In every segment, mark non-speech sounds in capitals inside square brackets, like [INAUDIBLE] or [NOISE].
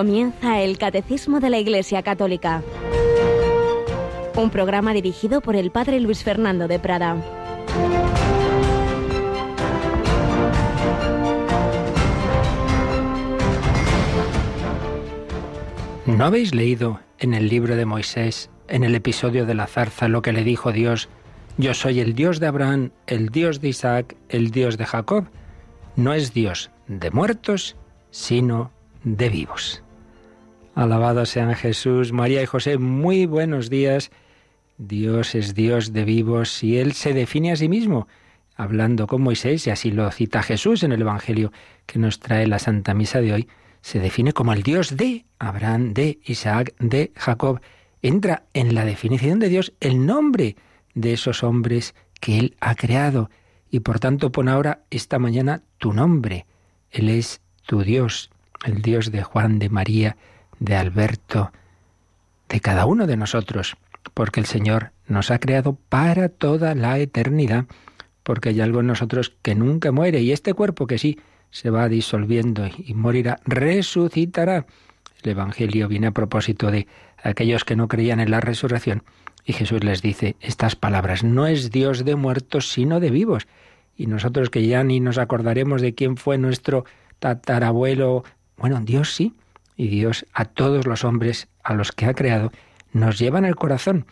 Comienza el Catecismo de la Iglesia Católica, un programa dirigido por el Padre Luis Fernando de Prada. ¿No habéis leído en el libro de Moisés, en el episodio de la zarza, lo que le dijo Dios? Yo soy el Dios de Abraham, el Dios de Isaac, el Dios de Jacob. No es Dios de muertos, sino de vivos. Alabado sean Jesús, María y José, muy buenos días. Dios es Dios de vivos y Él se define a sí mismo, hablando con Moisés, y así lo cita Jesús en el Evangelio que nos trae la Santa Misa de hoy, se define como el Dios de Abraham, de Isaac, de Jacob. Entra en la definición de Dios el nombre de esos hombres que Él ha creado. Y por tanto pon ahora esta mañana tu nombre. Él es tu Dios, el Dios de Juan, de María, de Alberto, de cada uno de nosotros, porque el Señor nos ha creado para toda la eternidad, porque hay algo en nosotros que nunca muere y este cuerpo que sí se va disolviendo y morirá, resucitará. El Evangelio viene a propósito de aquellos que no creían en la resurrección y Jesús les dice estas palabras, no es Dios de muertos sino de vivos. Y nosotros que ya ni nos acordaremos de quién fue nuestro tatarabuelo, bueno, Dios sí, y Dios a todos los hombres a los que ha creado nos llevan al corazón.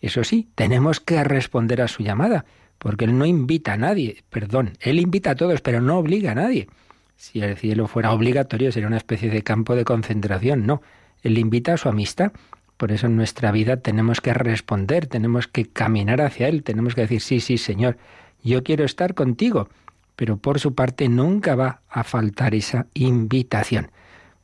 Eso sí, tenemos que responder a su llamada, porque Él no invita a nadie, perdón, Él invita a todos, pero no obliga a nadie. Si el cielo fuera obligatorio sería una especie de campo de concentración, no, Él invita a su amistad. Por eso en nuestra vida tenemos que responder, tenemos que caminar hacia Él, tenemos que decir, sí, sí, Señor, yo quiero estar contigo, pero por su parte nunca va a faltar esa invitación.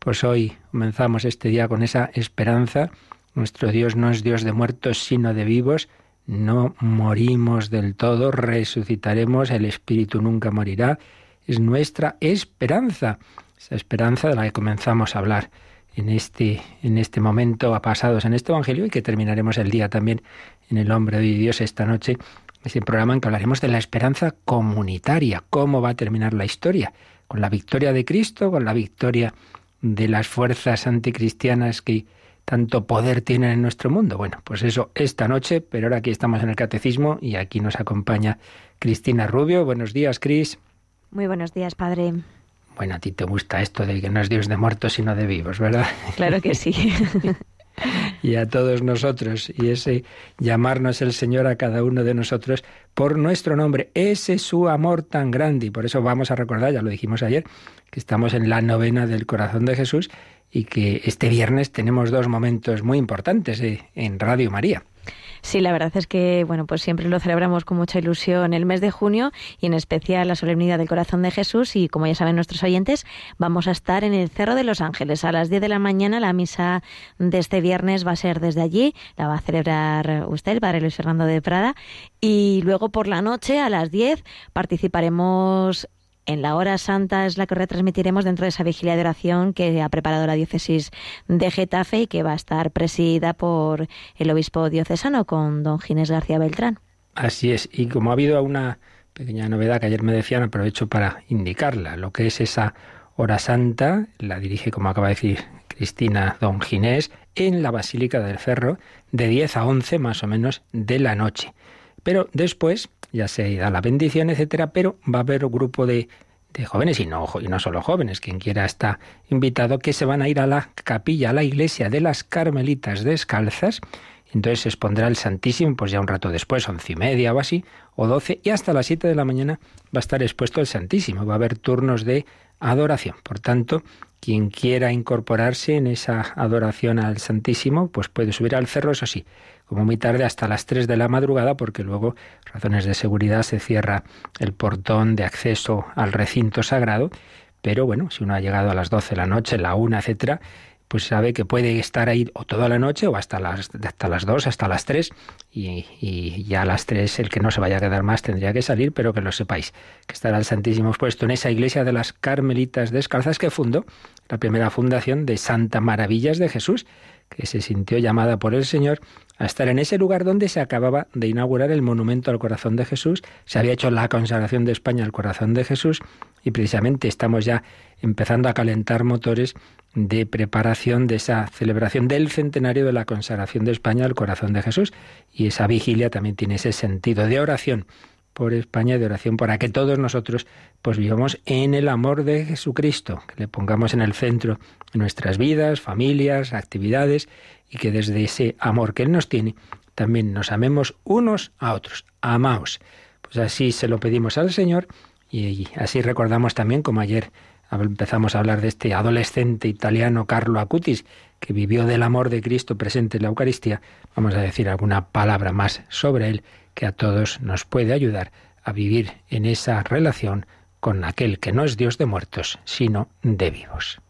Pues hoy comenzamos este día con esa esperanza. Nuestro Dios no es Dios de muertos, sino de vivos. No morimos del todo, resucitaremos, el Espíritu nunca morirá. Es nuestra esperanza, esa esperanza de la que comenzamos a hablar en este, en este momento, a pasados en este Evangelio y que terminaremos el día también en el Hombre de Dios esta noche. Es este el programa en que hablaremos de la esperanza comunitaria, cómo va a terminar la historia, con la victoria de Cristo, con la victoria de de las fuerzas anticristianas que tanto poder tienen en nuestro mundo. Bueno, pues eso esta noche, pero ahora aquí estamos en el catecismo y aquí nos acompaña Cristina Rubio. Buenos días, Cris. Muy buenos días, padre. Bueno, a ti te gusta esto de que no es Dios de muertos, sino de vivos, ¿verdad? Claro que sí. [LAUGHS] y a todos nosotros, y ese llamarnos el Señor a cada uno de nosotros por nuestro nombre, ese es su amor tan grande, y por eso vamos a recordar, ya lo dijimos ayer, que estamos en la novena del corazón de Jesús y que este viernes tenemos dos momentos muy importantes eh, en Radio María. Sí, la verdad es que bueno, pues siempre lo celebramos con mucha ilusión el mes de junio y en especial la solemnidad del Corazón de Jesús y como ya saben nuestros oyentes, vamos a estar en el Cerro de los Ángeles a las 10 de la mañana, la misa de este viernes va a ser desde allí, la va a celebrar usted, el padre Luis Fernando de Prada y luego por la noche a las 10 participaremos en la hora santa es la que retransmitiremos dentro de esa vigilia de oración que ha preparado la diócesis de Getafe y que va a estar presidida por el obispo diocesano con don Ginés García Beltrán. Así es, y como ha habido una pequeña novedad que ayer me decían, aprovecho para indicarla, lo que es esa hora santa, la dirige, como acaba de decir Cristina Don Ginés, en la Basílica del Cerro de 10 a 11 más o menos de la noche. Pero después ya se da la bendición, etcétera, pero va a haber un grupo de, jóvenes y no, y no solo jóvenes, quien quiera está invitado, que se van a ir a la capilla, a la iglesia de las Carmelitas Descalzas. Entonces se expondrá el Santísimo, pues ya un rato después, once y media o así, o doce, y hasta las siete de la mañana va a estar expuesto el Santísimo. Va a haber turnos de adoración. Por tanto, quien quiera incorporarse en esa adoración al Santísimo, pues puede subir al cerro, eso sí, como muy tarde hasta las 3 de la madrugada, porque luego, razones de seguridad, se cierra el portón de acceso al recinto sagrado. Pero bueno, si uno ha llegado a las 12 de la noche, la 1, etcétera, pues sabe que puede estar ahí o toda la noche o hasta las, hasta las 2, hasta las 3 y, ya a las 3 el que no se vaya a quedar más tendría que salir, pero que lo sepáis, que estará el Santísimo expuesto en esa iglesia de las Carmelitas Descalzas que fundó, la primera fundación de Santa Maravillas de Jesús, que se sintió llamada por el Señor a estar en ese lugar donde se acababa de inaugurar el monumento al corazón de Jesús. Se había hecho la consagración de España al corazón de Jesús y precisamente estamos ya empezando a calentar motores de preparación de esa celebración del centenario de la consagración de España al corazón de Jesús. Y esa vigilia también tiene ese sentido de oración por España, de oración para que todos nosotros pues vivamos en el amor de Jesucristo, que le pongamos en el centro nuestras vidas, familias, actividades y que desde ese amor que Él nos tiene también nos amemos unos a otros. Amaos. Pues así se lo pedimos al Señor y así recordamos también, como ayer empezamos a hablar de este adolescente italiano Carlo Acutis, que vivió del amor de Cristo presente en la Eucaristía, vamos a decir alguna palabra más sobre él que a todos nos puede ayudar a vivir en esa relación con aquel que no es Dios de muertos, sino de vivos.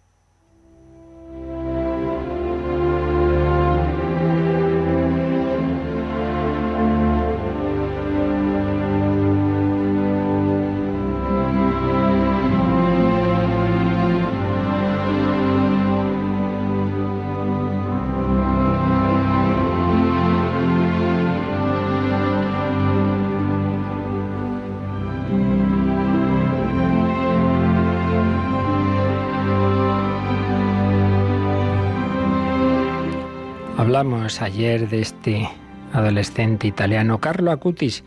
ayer de este adolescente italiano Carlo Acutis,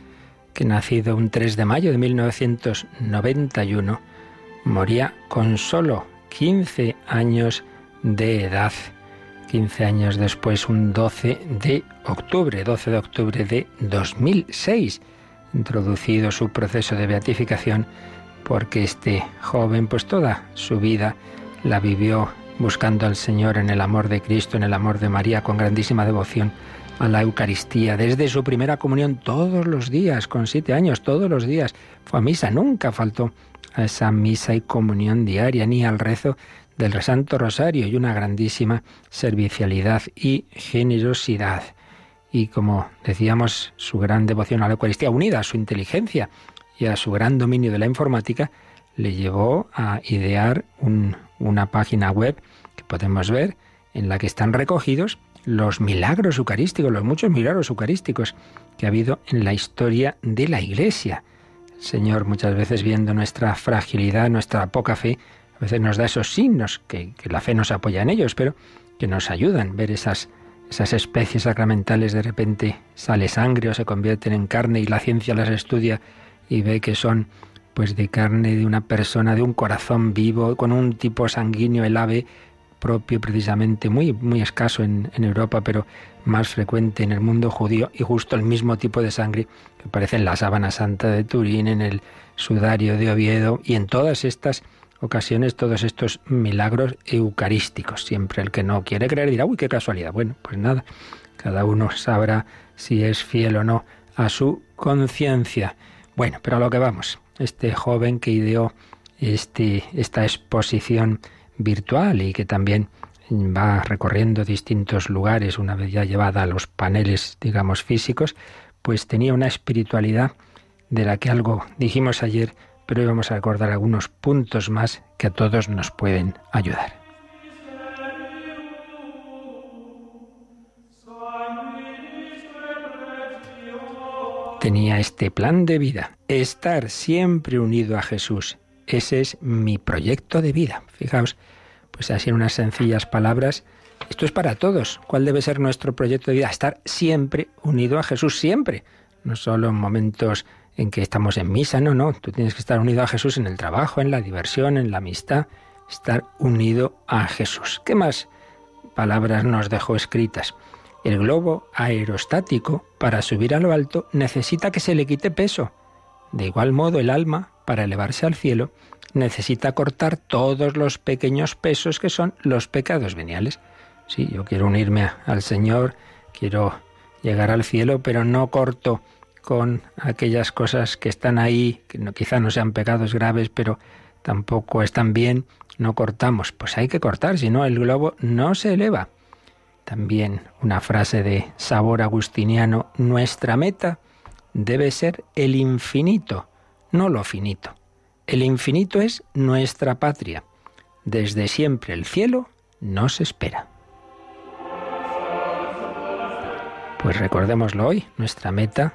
que nacido un 3 de mayo de 1991, moría con sólo 15 años de edad. 15 años después, un 12 de octubre, 12 de octubre de 2006, introducido su proceso de beatificación, porque este joven, pues toda su vida la vivió buscando al Señor en el amor de Cristo, en el amor de María, con grandísima devoción a la Eucaristía, desde su primera comunión todos los días, con siete años, todos los días, fue a misa, nunca faltó a esa misa y comunión diaria, ni al rezo del Santo Rosario y una grandísima servicialidad y generosidad. Y como decíamos, su gran devoción a la Eucaristía, unida a su inteligencia y a su gran dominio de la informática, le llevó a idear un una página web que podemos ver en la que están recogidos los milagros eucarísticos, los muchos milagros eucarísticos que ha habido en la historia de la Iglesia. Señor muchas veces viendo nuestra fragilidad, nuestra poca fe, a veces nos da esos signos que, la fe nos apoya en ellos, pero que nos ayudan ver esas esas especies sacramentales de repente sale sangre o se convierten en carne y la ciencia las estudia y ve que son pues de carne de una persona, de un corazón vivo, con un tipo sanguíneo, el ave propio precisamente, muy, muy escaso en, en Europa, pero más frecuente en el mundo judío, y justo el mismo tipo de sangre que aparece en la sábana santa de Turín, en el sudario de Oviedo, y en todas estas ocasiones todos estos milagros eucarísticos. Siempre el que no quiere creer dirá, uy, qué casualidad. Bueno, pues nada, cada uno sabrá si es fiel o no a su conciencia. Bueno, pero a lo que vamos este joven que ideó este, esta exposición virtual y que también va recorriendo distintos lugares una vez ya llevada a los paneles, digamos, físicos, pues tenía una espiritualidad de la que algo dijimos ayer, pero hoy vamos a recordar algunos puntos más que a todos nos pueden ayudar. Tenía este plan de vida estar siempre unido a Jesús. Ese es mi proyecto de vida. Fijaos, pues así en unas sencillas palabras, esto es para todos. ¿Cuál debe ser nuestro proyecto de vida? Estar siempre unido a Jesús, siempre. No solo en momentos en que estamos en misa, no, no. Tú tienes que estar unido a Jesús en el trabajo, en la diversión, en la amistad. Estar unido a Jesús. ¿Qué más palabras nos dejó escritas? El globo aerostático, para subir a lo alto, necesita que se le quite peso. De igual modo, el alma, para elevarse al cielo, necesita cortar todos los pequeños pesos que son los pecados veniales. Si yo quiero unirme al Señor, quiero llegar al cielo, pero no corto con aquellas cosas que están ahí, que quizá no sean pecados graves, pero tampoco están bien, no cortamos. Pues hay que cortar, si no el globo no se eleva. También una frase de sabor agustiniano, nuestra meta debe ser el infinito, no lo finito. El infinito es nuestra patria. Desde siempre el cielo nos espera. Pues recordémoslo hoy, nuestra meta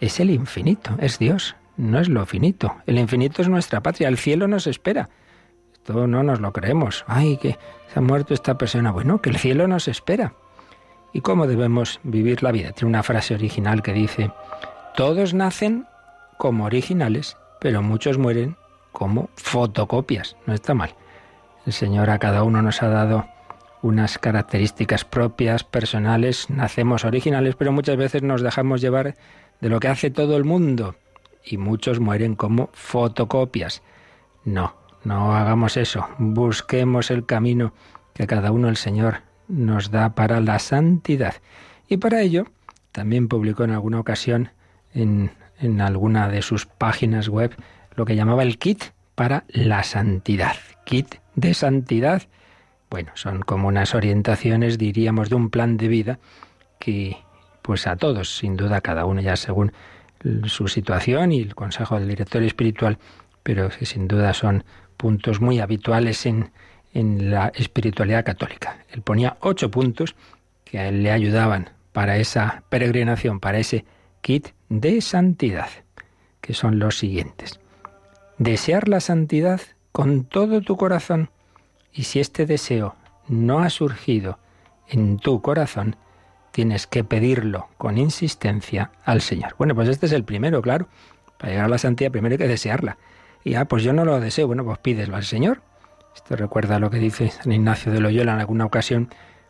es el infinito, es Dios, no es lo finito. El infinito es nuestra patria, el cielo nos espera. Esto no nos lo creemos. Ay, que se ha muerto esta persona. Bueno, que el cielo nos espera. ¿Y cómo debemos vivir la vida? Tiene una frase original que dice, todos nacen como originales, pero muchos mueren como fotocopias. No está mal. El Señor a cada uno nos ha dado unas características propias, personales, nacemos originales, pero muchas veces nos dejamos llevar de lo que hace todo el mundo y muchos mueren como fotocopias. No, no hagamos eso, busquemos el camino que cada uno el Señor nos da para la santidad. Y para ello, también publicó en alguna ocasión en, alguna de sus páginas web lo que llamaba el kit para la santidad. Kit de santidad. Bueno, son como unas orientaciones, diríamos, de un plan de vida que, pues a todos, sin duda, cada uno ya según su situación y el consejo del director espiritual, pero que sin duda son puntos muy habituales en, en la espiritualidad católica. Él ponía ocho puntos que a él le ayudaban para esa peregrinación, para ese kit de santidad, que son los siguientes. Desear la santidad con todo tu corazón y si este deseo no ha surgido en tu corazón, tienes que pedirlo con insistencia al Señor. Bueno, pues este es el primero, claro. Para llegar a la santidad primero hay que desearla. Y ah, pues yo no lo deseo, bueno, pues pídeslo al Señor. Esto recuerda lo que dice San Ignacio de Loyola en alguna ocasión,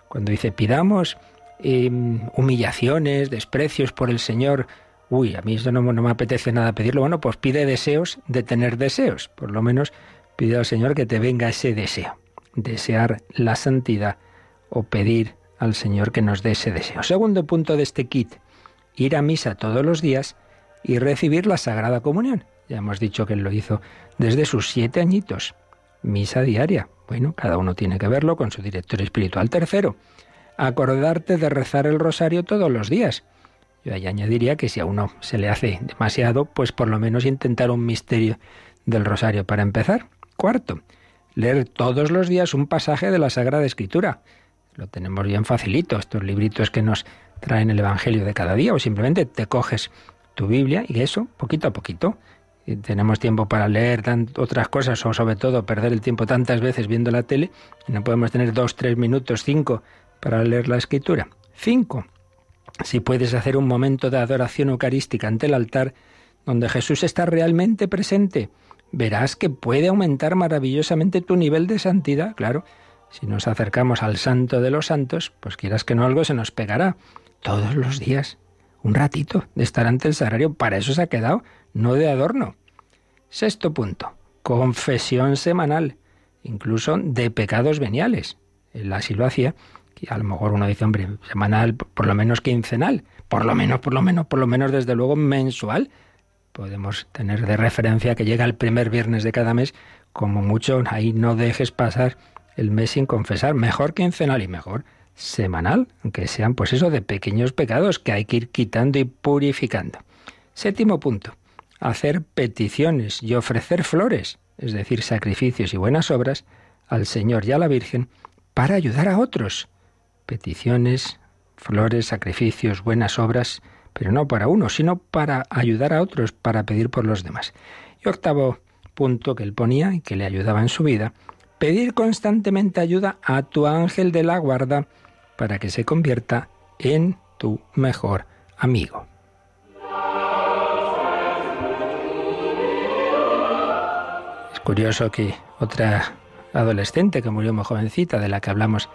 cuando dice, pidamos Em, humillaciones, desprecios por el Señor. Uy, a mí eso no, me apetece nada pedirlo. Bueno, pues pide deseos de tener deseos. Por lo menos pide al Señor que te venga ese deseo. Desear la santidad o pedir al Señor que nos dé ese deseo. Segundo punto de este kit, ir a misa todos los días y recibir la Sagrada Comunión. Ya hemos dicho que él lo hizo desde sus siete añitos. Misa diaria. Bueno, cada uno tiene que verlo con su director espiritual tercero acordarte de rezar el rosario todos los días. Yo ahí añadiría que si a uno se le hace demasiado, pues por lo menos intentar un misterio del rosario para empezar. Cuarto, leer todos los días un pasaje de la Sagrada Escritura. Lo tenemos bien facilito, estos libritos que nos traen el Evangelio de cada día, o simplemente te coges tu Biblia y eso, poquito a poquito. Eh, tenemos tiempo para leer otras cosas o sobre todo perder el tiempo tantas veces viendo la tele. No podemos tener dos, tres minutos, cinco para leer la escritura. 5. Si puedes hacer un momento de adoración eucarística ante el altar donde Jesús está realmente presente, verás que puede aumentar maravillosamente tu nivel de santidad, claro. Si nos acercamos al santo de los santos, pues quieras que no algo se nos pegará. Todos los días, un ratito de estar ante el sagrario, para eso se ha quedado, no de adorno. Sexto punto, confesión semanal, incluso de pecados veniales. ...en la lo y a lo mejor uno dice, hombre, semanal, por lo menos quincenal, por lo menos, por lo menos, por lo menos desde luego mensual. Podemos tener de referencia que llega el primer viernes de cada mes, como mucho, ahí no dejes pasar el mes sin confesar, mejor quincenal y mejor semanal, aunque sean pues eso de pequeños pecados que hay que ir quitando y purificando. Séptimo punto, hacer peticiones y ofrecer flores, es decir, sacrificios y buenas obras al Señor y a la Virgen para ayudar a otros peticiones, flores, sacrificios, buenas obras, pero no para uno, sino para ayudar a otros, para pedir por los demás. Y octavo punto que él ponía y que le ayudaba en su vida, pedir constantemente ayuda a tu ángel de la guarda para que se convierta en tu mejor amigo. Es curioso que otra adolescente que murió muy jovencita, de la que hablamos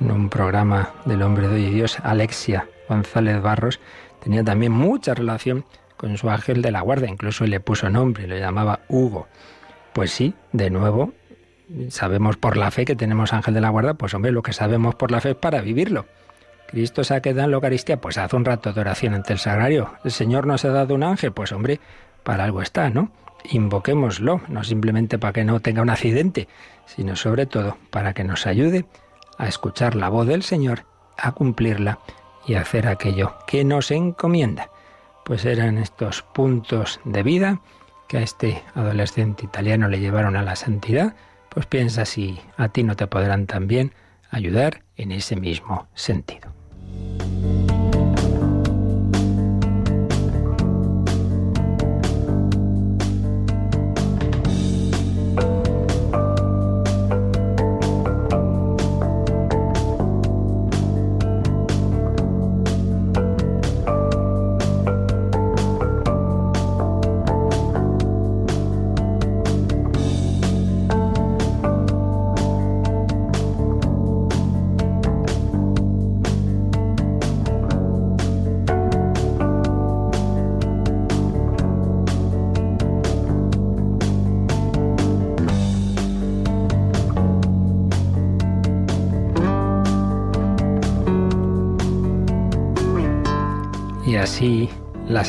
en un programa del hombre de Dios, Alexia González Barros, tenía también mucha relación con su ángel de la guarda, incluso le puso nombre, lo llamaba Hugo. Pues sí, de nuevo, sabemos por la fe que tenemos ángel de la guarda, pues hombre, lo que sabemos por la fe es para vivirlo. Cristo se ha quedado en la Eucaristía, pues hace un rato de oración ante el sagrario. El Señor nos ha dado un ángel, pues hombre, para algo está, ¿no? Invoquémoslo, no simplemente para que no tenga un accidente, sino sobre todo para que nos ayude a escuchar la voz del Señor, a cumplirla y a hacer aquello que nos encomienda. Pues eran estos puntos de vida que a este adolescente italiano le llevaron a la santidad, pues piensa si a ti no te podrán también ayudar en ese mismo sentido.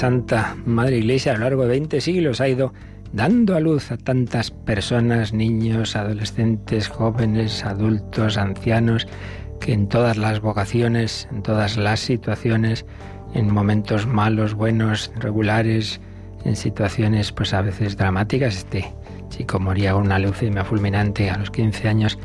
Santa Madre Iglesia a lo largo de 20 siglos ha ido dando a luz a tantas personas, niños, adolescentes, jóvenes, adultos, ancianos, que en todas las vocaciones, en todas las situaciones, en momentos malos, buenos, regulares, en situaciones pues a veces dramáticas, este chico moría con una leucemia fulminante a los 15 años,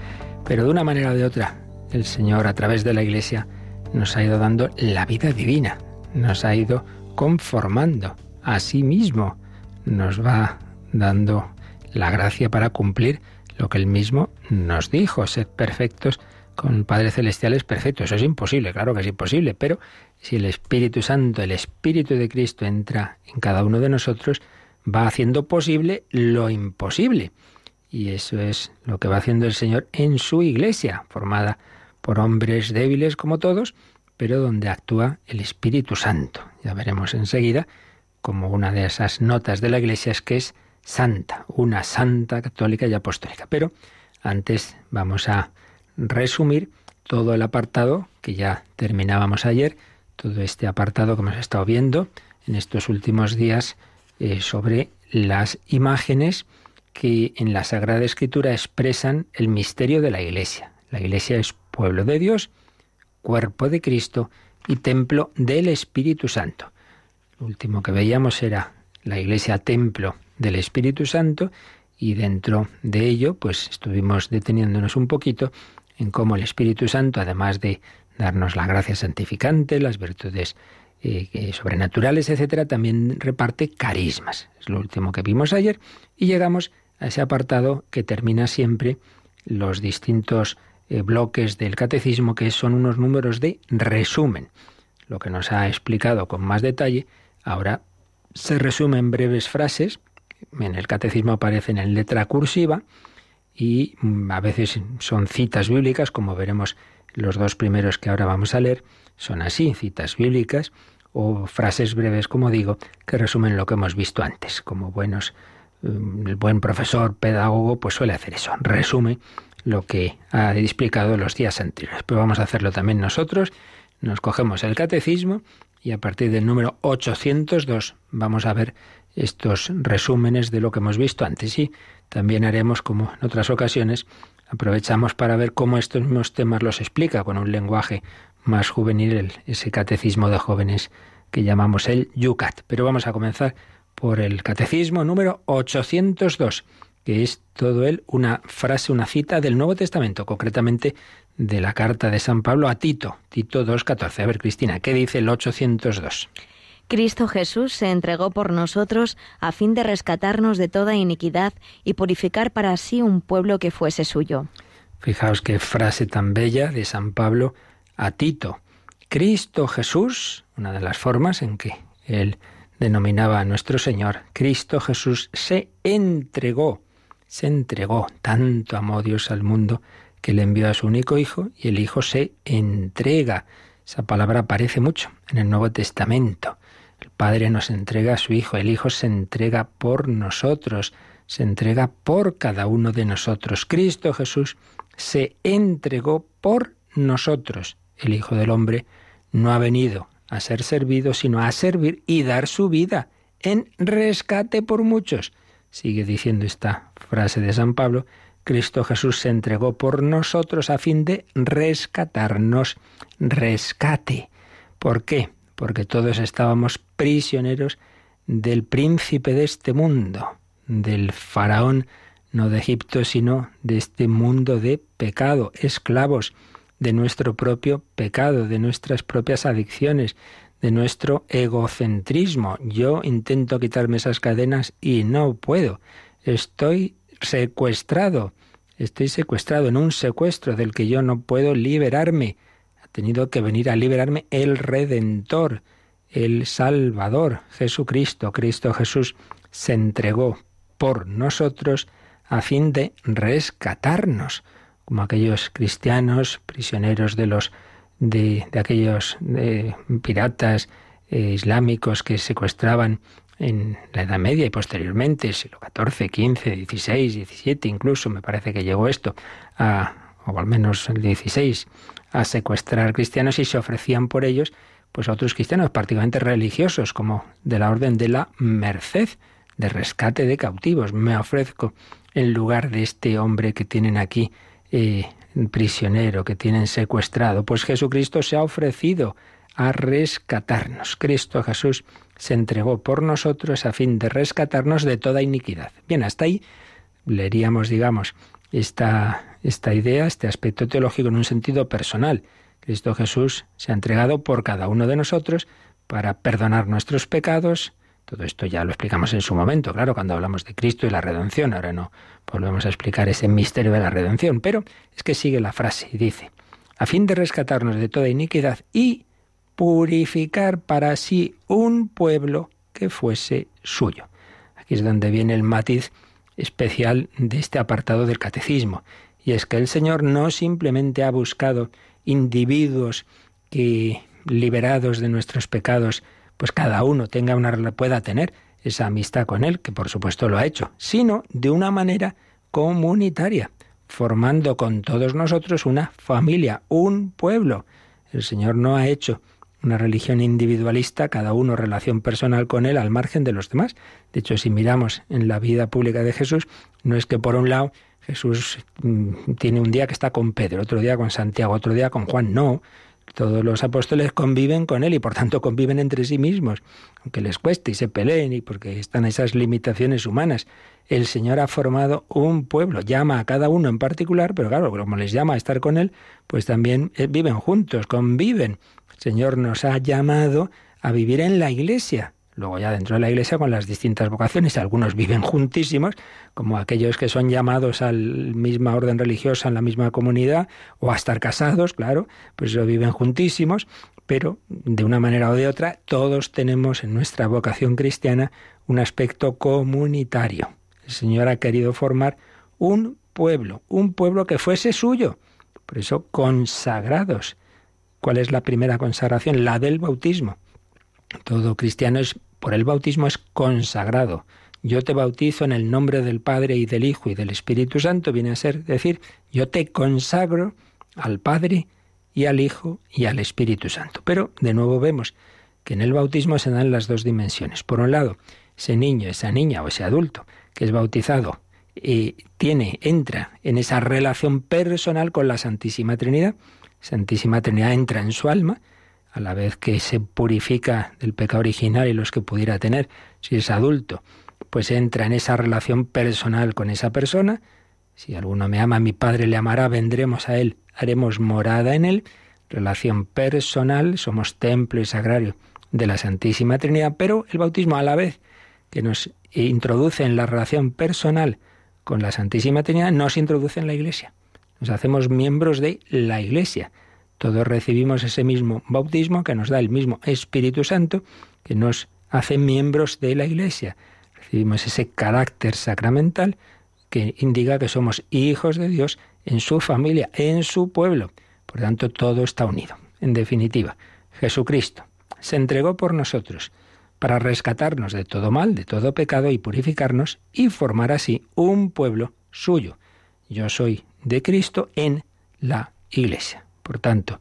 pero de una manera o de otra, el Señor a través de la Iglesia nos ha ido dando la vida divina, nos ha ido conformando. A sí mismo nos va dando la gracia para cumplir lo que él mismo nos dijo, sed perfectos con padres Padre Celestial es Eso es imposible, claro que es imposible, pero si el Espíritu Santo, el Espíritu de Cristo entra en cada uno de nosotros, va haciendo posible lo imposible. Y eso es lo que va haciendo el Señor en su iglesia, formada por hombres débiles como todos, pero donde actúa el Espíritu Santo. Ya veremos enseguida como una de esas notas de la Iglesia es que es santa, una santa católica y apostólica. Pero antes vamos a resumir todo el apartado que ya terminábamos ayer, todo este apartado que hemos estado viendo en estos últimos días eh, sobre las imágenes que en la Sagrada Escritura expresan el misterio de la Iglesia. La Iglesia es pueblo de Dios cuerpo de Cristo y templo del Espíritu Santo. Lo último que veíamos era la iglesia templo del Espíritu Santo y dentro de ello pues estuvimos deteniéndonos un poquito en cómo el Espíritu Santo, además de darnos la gracia santificante, las virtudes eh, eh, sobrenaturales, etcétera, también reparte carismas. Es lo último que vimos ayer y llegamos a ese apartado que termina siempre los distintos eh, bloques del catecismo que son unos números de resumen. Lo que nos ha explicado con más detalle, ahora se resumen en breves frases, en el catecismo aparecen en letra cursiva y mm, a veces son citas bíblicas, como veremos los dos primeros que ahora vamos a leer, son así, citas bíblicas o frases breves, como digo, que resumen lo que hemos visto antes. Como buenos, mm, el buen profesor, pedagogo, pues suele hacer eso, resume lo que ha explicado los días anteriores. Pero vamos a hacerlo también nosotros. Nos cogemos el catecismo y a partir del número 802 vamos a ver estos resúmenes de lo que hemos visto antes y también haremos, como en otras ocasiones, aprovechamos para ver cómo estos mismos temas los explica con un lenguaje más juvenil, ese catecismo de jóvenes que llamamos el Yucat. Pero vamos a comenzar por el catecismo número 802 que es todo él una frase, una cita del Nuevo Testamento, concretamente de la carta de San Pablo a Tito, Tito 2.14. A ver, Cristina, ¿qué dice el 802? Cristo Jesús se entregó por nosotros a fin de rescatarnos de toda iniquidad y purificar para sí un pueblo que fuese suyo. Fijaos qué frase tan bella de San Pablo a Tito. Cristo Jesús, una de las formas en que él denominaba a nuestro Señor, Cristo Jesús se entregó se entregó. Tanto amó Dios al mundo que le envió a su único hijo y el hijo se entrega. Esa palabra aparece mucho en el Nuevo Testamento. El Padre nos entrega a su Hijo, el Hijo se entrega por nosotros, se entrega por cada uno de nosotros. Cristo Jesús se entregó por nosotros. El Hijo del Hombre no ha venido a ser servido, sino a servir y dar su vida en rescate por muchos. Sigue diciendo esta frase de San Pablo, Cristo Jesús se entregó por nosotros a fin de rescatarnos, rescate. ¿Por qué? Porque todos estábamos prisioneros del príncipe de este mundo, del faraón, no de Egipto, sino de este mundo de pecado, esclavos de nuestro propio pecado, de nuestras propias adicciones, de nuestro egocentrismo. Yo intento quitarme esas cadenas y no puedo. Estoy secuestrado. Estoy secuestrado en un secuestro del que yo no puedo liberarme. Ha tenido que venir a liberarme el Redentor, el Salvador, Jesucristo. Cristo Jesús se entregó por nosotros a fin de rescatarnos, como aquellos cristianos prisioneros de los de, aquellos piratas eh, islámicos que secuestraban en la Edad Media y posteriormente, siglo XIV, XV, XVI, XVII, incluso me parece que llegó esto, a, o al menos el XVI, a secuestrar cristianos y se ofrecían por ellos pues a otros cristianos prácticamente religiosos, como de la Orden de la Merced, de rescate de cautivos. Me ofrezco en lugar de este hombre que tienen aquí eh, prisionero, que tienen secuestrado, pues Jesucristo se ha ofrecido a rescatarnos. Cristo Jesús se entregó por nosotros a fin de rescatarnos de toda iniquidad. Bien, hasta ahí leeríamos, digamos, esta, esta idea, este aspecto teológico en un sentido personal. Cristo Jesús se ha entregado por cada uno de nosotros para perdonar nuestros pecados, todo esto ya lo explicamos en su momento, claro, cuando hablamos de Cristo y la redención. Ahora no volvemos a explicar ese misterio de la redención, pero es que sigue la frase y dice, a fin de rescatarnos de toda iniquidad y purificar para sí un pueblo que fuese suyo. Aquí es donde viene el matiz especial de este apartado del catecismo, y es que el Señor no simplemente ha buscado individuos que liberados de nuestros pecados pues cada uno tenga una, pueda tener esa amistad con Él, que por supuesto lo ha hecho, sino de una manera comunitaria, formando con todos nosotros una familia, un pueblo. El Señor no ha hecho una religión individualista, cada uno relación personal con Él al margen de los demás. De hecho, si miramos en la vida pública de Jesús, no es que por un lado Jesús mm, tiene un día que está con Pedro, otro día con Santiago, otro día con Juan, no. Todos los apóstoles conviven con él y por tanto conviven entre sí mismos, aunque les cueste y se peleen y porque están esas limitaciones humanas. El Señor ha formado un pueblo, llama a cada uno en particular, pero claro, como les llama a estar con él, pues también eh, viven juntos, conviven. El Señor nos ha llamado a vivir en la iglesia, luego ya dentro de la Iglesia con las distintas vocaciones. Algunos viven juntísimos, como aquellos que son llamados a la misma orden religiosa, en la misma comunidad, o a estar casados, claro, pues lo viven juntísimos, pero de una manera o de otra todos tenemos en nuestra vocación cristiana un aspecto comunitario. El Señor ha querido formar un pueblo, un pueblo que fuese suyo, por eso consagrados. ¿Cuál es la primera consagración? La del bautismo. Todo cristiano es por el bautismo es consagrado. Yo te bautizo en el nombre del Padre y del Hijo y del Espíritu Santo, viene a ser decir, yo te consagro al Padre y al Hijo y al Espíritu Santo. Pero de nuevo vemos que en el bautismo se dan las dos dimensiones. Por un lado, ese niño, esa niña o ese adulto que es bautizado y eh, tiene, entra en esa relación personal con la Santísima Trinidad. Santísima Trinidad entra en su alma, a la vez que se purifica del pecado original y los que pudiera tener, si es adulto, pues entra en esa relación personal con esa persona. Si alguno me ama, mi Padre le amará, vendremos a Él, haremos morada en Él. Relación personal, somos templo y sagrario de la Santísima Trinidad, pero el bautismo a la vez que nos introduce en la relación personal con la Santísima Trinidad, nos introduce en la Iglesia. Nos hacemos miembros de la Iglesia. Todos recibimos ese mismo bautismo que nos da el mismo Espíritu Santo que nos hace miembros de la Iglesia. Recibimos ese carácter sacramental que indica que somos hijos de Dios en su familia, en su pueblo. Por tanto, todo está unido. En definitiva, Jesucristo se entregó por nosotros para rescatarnos de todo mal, de todo pecado y purificarnos y formar así un pueblo suyo. Yo soy de Cristo en la Iglesia. Por tanto,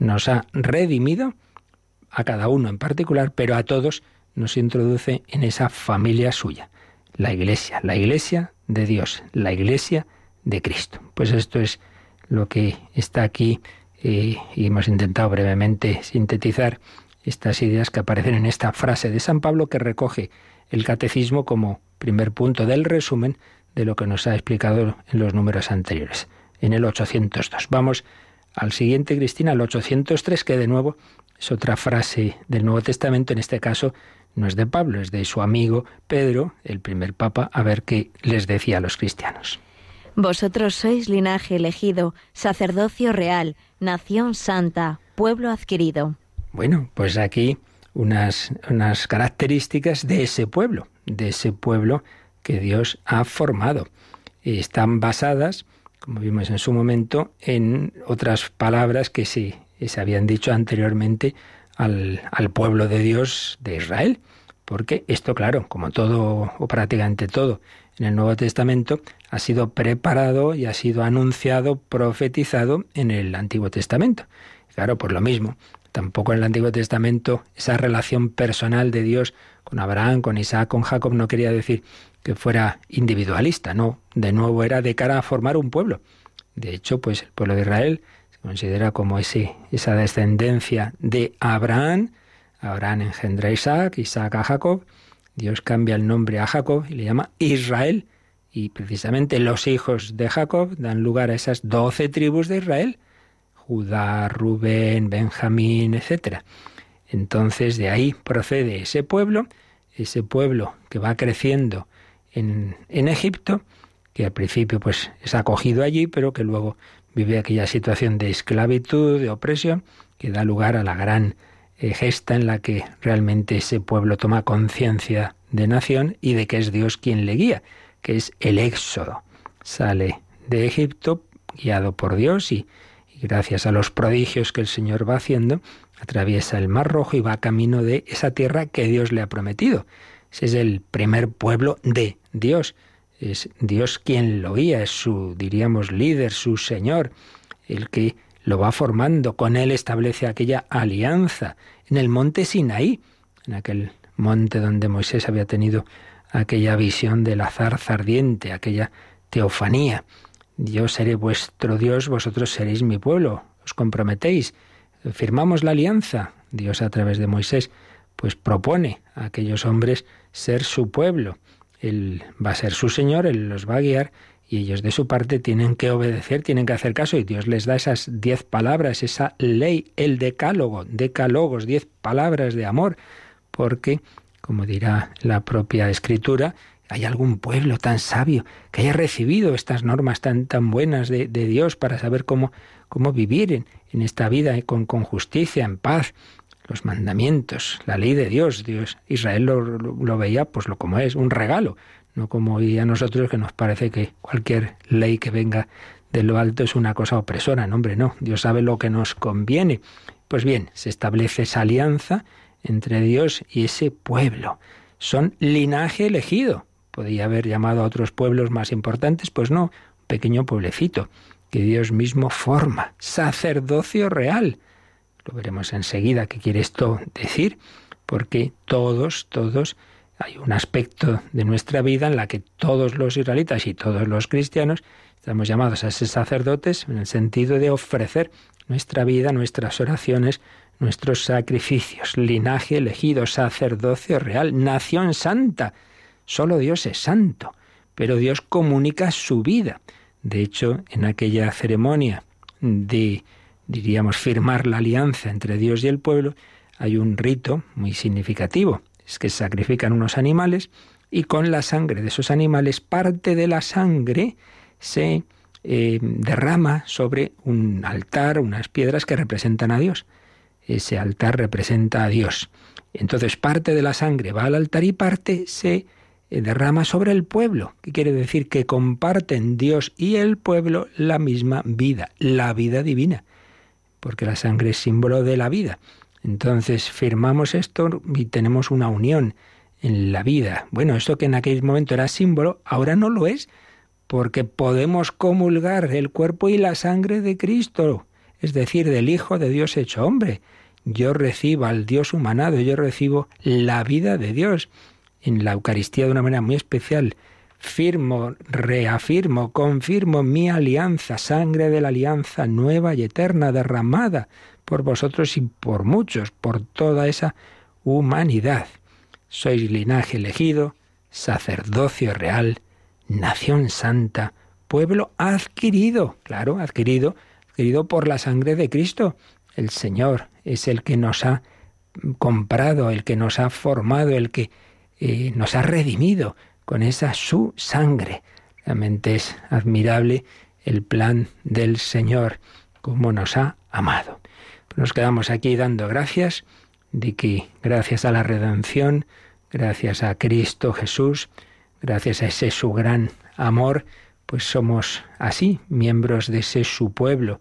nos ha redimido a cada uno en particular, pero a todos nos introduce en esa familia suya, la iglesia, la iglesia de Dios, la iglesia de Cristo. Pues esto es lo que está aquí eh, y, hemos intentado brevemente sintetizar estas ideas que aparecen en esta frase de San Pablo que recoge el catecismo como primer punto del resumen de lo que nos ha explicado en los números anteriores, en el 802. Vamos al siguiente, Cristina, al 803, que de nuevo es otra frase del Nuevo Testamento, en este caso no es de Pablo, es de su amigo Pedro, el primer papa, a ver qué les decía a los cristianos. Vosotros sois linaje elegido, sacerdocio real, nación santa, pueblo adquirido. Bueno, pues aquí unas, unas características de ese pueblo, de ese pueblo que Dios ha formado. Y están basadas como vimos en su momento, en otras palabras que sí se habían dicho anteriormente al, al pueblo de Dios de Israel. Porque esto, claro, como todo o prácticamente todo en el Nuevo Testamento, ha sido preparado y ha sido anunciado, profetizado en el Antiguo Testamento. Claro, por lo mismo, tampoco en el Antiguo Testamento esa relación personal de Dios con Abraham, con Isaac, con Jacob no quería decir, que fuera individualista, no, de nuevo era de cara a formar un pueblo. De hecho, pues el pueblo de Israel se considera como esa descendencia de Abraham. Abraham engendra a Isaac, Isaac a Jacob. Dios cambia el nombre a Jacob y le llama Israel. Y precisamente los hijos de Jacob dan lugar a esas doce tribus de Israel. Judá, Rubén, Benjamín, etc. Entonces de ahí procede ese pueblo, ese pueblo que va creciendo en, Egipto, que al principio pues es acogido allí, pero que luego vive aquella situación de esclavitud, de opresión, que da lugar a la gran eh, gesta en la que realmente ese pueblo toma conciencia de nación y de que es Dios quien le guía, que es el éxodo. Sale de Egipto guiado por Dios y gracias a los prodigios que el Señor va haciendo, atraviesa el Mar Rojo y va camino de esa tierra que Dios le ha prometido. Ese es el primer pueblo de Dios. Es Dios quien lo guía, es su, diríamos, líder, su Señor, el que lo va formando. Con él establece aquella alianza en el monte Sinaí, en aquel monte donde Moisés había tenido aquella visión del azar ardiente, aquella teofanía. Yo seré vuestro Dios, vosotros seréis mi pueblo. Os comprometéis. Firmamos la alianza. Dios a través de Moisés pues propone a aquellos hombres ser su pueblo. Él va a ser su Señor, Él los va a guiar y ellos de su parte tienen que obedecer, tienen que hacer caso y Dios les da esas diez palabras, esa ley, el decálogo, decálogos, diez palabras de amor, porque, como dirá la propia escritura, hay algún pueblo tan sabio que haya recibido estas normas tan, tan buenas de, Dios para saber cómo, cómo vivir en, esta vida eh, con, con justicia, en paz, los mandamientos, la ley de Dios. Dios Israel lo, veía pues lo como es, un regalo, no como hoy a nosotros que nos parece que cualquier ley que venga de lo alto es una cosa opresora. No, hombre, no, Dios sabe lo que nos conviene. Pues bien, se establece esa alianza entre Dios y ese pueblo. Son linaje elegido. Podía haber llamado a otros pueblos más importantes, pues no, un pequeño pueblecito que Dios mismo forma, sacerdocio real veremos enseguida qué quiere esto decir, porque todos, todos, hay un aspecto de nuestra vida en la que todos los israelitas y todos los cristianos estamos llamados a ser sacerdotes en el sentido de ofrecer nuestra vida, nuestras oraciones, nuestros sacrificios, linaje elegido, sacerdocio real, nación santa. Solo Dios es santo, pero Dios comunica su vida. De hecho, en aquella ceremonia de diríamos, firmar la alianza entre Dios y el pueblo, hay un rito muy significativo. Es que sacrifican unos animales y con la sangre de esos animales, parte de la sangre se eh, derrama sobre un altar, unas piedras que representan a Dios. Ese altar representa a Dios. Entonces parte de la sangre va al altar y parte se eh, derrama sobre el pueblo, que quiere decir que comparten Dios y el pueblo la misma vida, la vida divina porque la sangre es símbolo de la vida. Entonces firmamos esto y tenemos una unión en la vida. Bueno, esto que en aquel momento era símbolo, ahora no lo es, porque podemos comulgar el cuerpo y la sangre de Cristo, es decir, del Hijo de Dios hecho hombre. Yo recibo al Dios humanado, yo recibo la vida de Dios en la Eucaristía de una manera muy especial firmo, reafirmo, confirmo mi alianza, sangre de la alianza nueva y eterna, derramada por vosotros y por muchos, por toda esa humanidad. Sois linaje elegido, sacerdocio real, nación santa, pueblo adquirido, claro, adquirido, adquirido por la sangre de Cristo. El Señor es el que nos ha comprado, el que nos ha formado, el que eh, nos ha redimido con esa su sangre. Realmente es admirable el plan del Señor, como nos ha amado. Pues nos quedamos aquí dando gracias de que gracias a la redención, gracias a Cristo Jesús, gracias a ese su gran amor, pues somos así miembros de ese su pueblo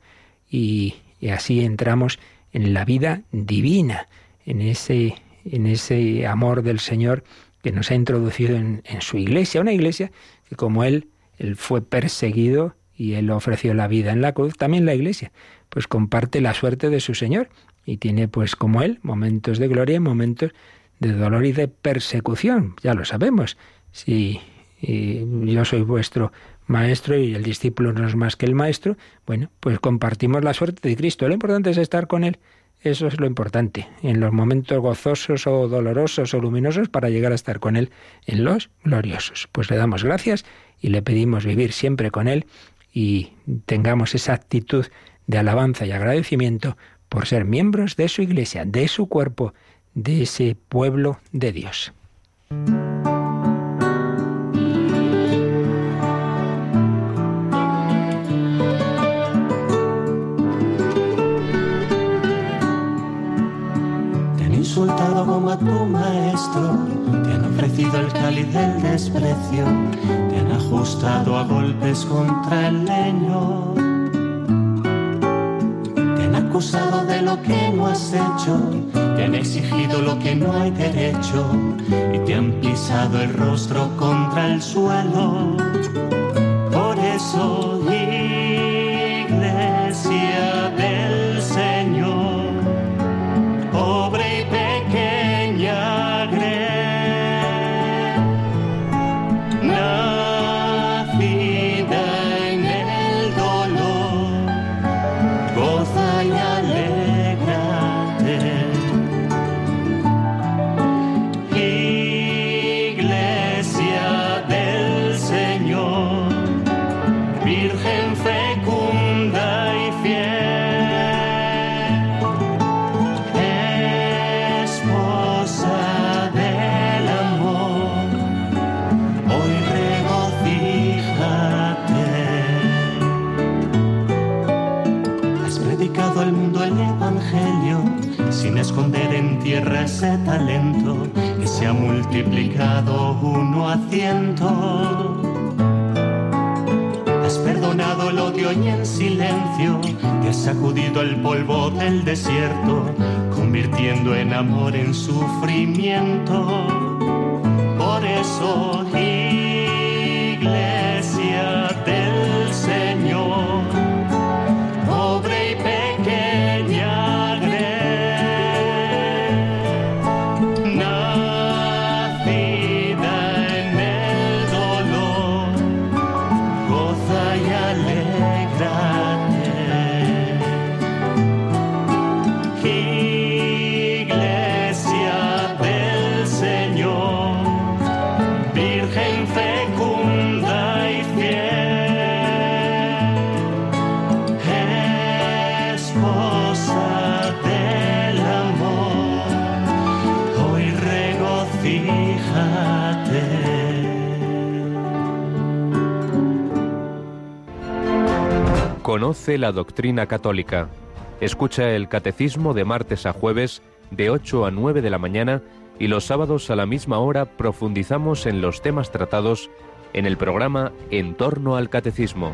y, así entramos en la vida divina, en ese, en ese amor del Señor que nos ha introducido en, su iglesia, una iglesia que como él, él fue perseguido y él ofreció la vida en la cruz, también la iglesia, pues comparte la suerte de su Señor y tiene pues como él momentos de gloria y momentos de dolor y de persecución, ya lo sabemos. Si yo soy vuestro maestro y el discípulo no es más que el maestro, bueno, pues compartimos la suerte de Cristo. Lo importante es estar con él, eso es lo importante, en los momentos gozosos o dolorosos o luminosos para llegar a estar con Él en los gloriosos. Pues le damos gracias y le pedimos vivir siempre con Él y tengamos esa actitud de alabanza y agradecimiento por ser miembros de su iglesia, de su cuerpo, de ese pueblo de Dios. a tu maestro. Te han ofrecido el cáliz del desprecio, te han ajustado a golpes contra el leño. Te han acusado de lo que no has hecho, te han exigido lo que no hay derecho y te han pisado el rostro contra el suelo. Por eso, iglesia que se ha multiplicado uno a ciento. Has perdonado el odio y en silencio te has sacudido el polvo del desierto, convirtiendo en amor en sufrimiento. Por eso, iglesia del Señor Conoce la doctrina católica. Escucha el catecismo de martes a jueves de 8 a 9 de la mañana y los sábados a la misma hora profundizamos en los temas tratados en el programa En torno al catecismo.